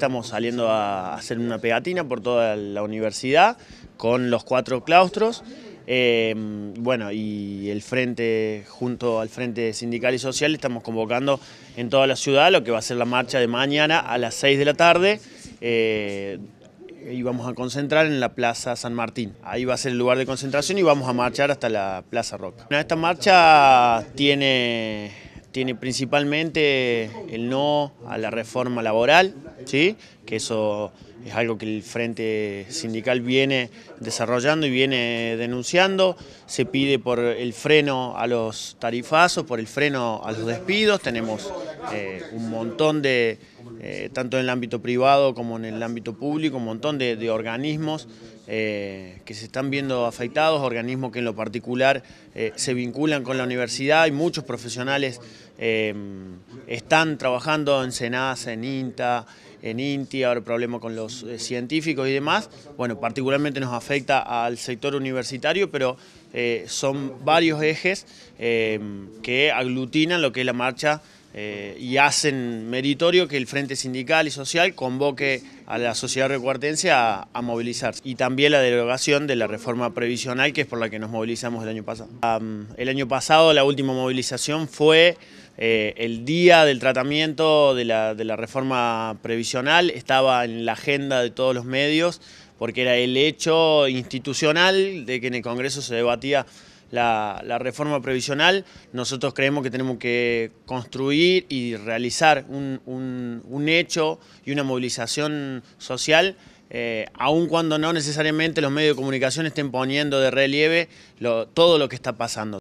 Estamos saliendo a hacer una pegatina por toda la universidad con los cuatro claustros. Em, bueno, y el frente, junto al Frente Sindical y Social, estamos convocando en toda la ciudad lo que va a ser la marcha de mañana a las 6 de la tarde. Eh, y vamos a concentrar en la Plaza San Martín. Ahí va a ser el lugar de concentración y vamos a marchar hasta la Plaza Roca. Esta marcha tiene tiene principalmente el no a la reforma laboral, ¿sí? que eso es algo que el Frente Sindical viene desarrollando y viene denunciando. Se pide por el freno a los tarifazos, por el freno a los despidos. Tenemos eh, un montón de eh, tanto en el ámbito privado como en el ámbito público, un montón de, organismos eh, que se están viendo afectados, organismos que en lo particular eh, se vinculan con la universidad y muchos profesionales están trabajando en SENASA, en INTA, en INTI, ahora el problema con los científicos y demás. Bueno, particularmente nos afecta al sector universitario, pero son varios ejes que aglutinan lo que es la marcha eh, y hacen meritorio que el Frente Sindical y Social convoque a la sociedad recuartense a, movilizarse. Y también la derogación de la reforma previsional, que es por la que nos movilizamos el año pasado. el año pasado la última movilización fue eh, el día del tratamiento de la, de la reforma previsional, estaba en la agenda de todos los medios, porque era el hecho institucional de que en el Congreso se debatía la, reforma previsional, nosotros creemos que tenemos que construir y realizar un, hecho y una movilización social eh, aun cuando no necesariamente los medios de comunicación estén poniendo de relieve todo lo que está pasando.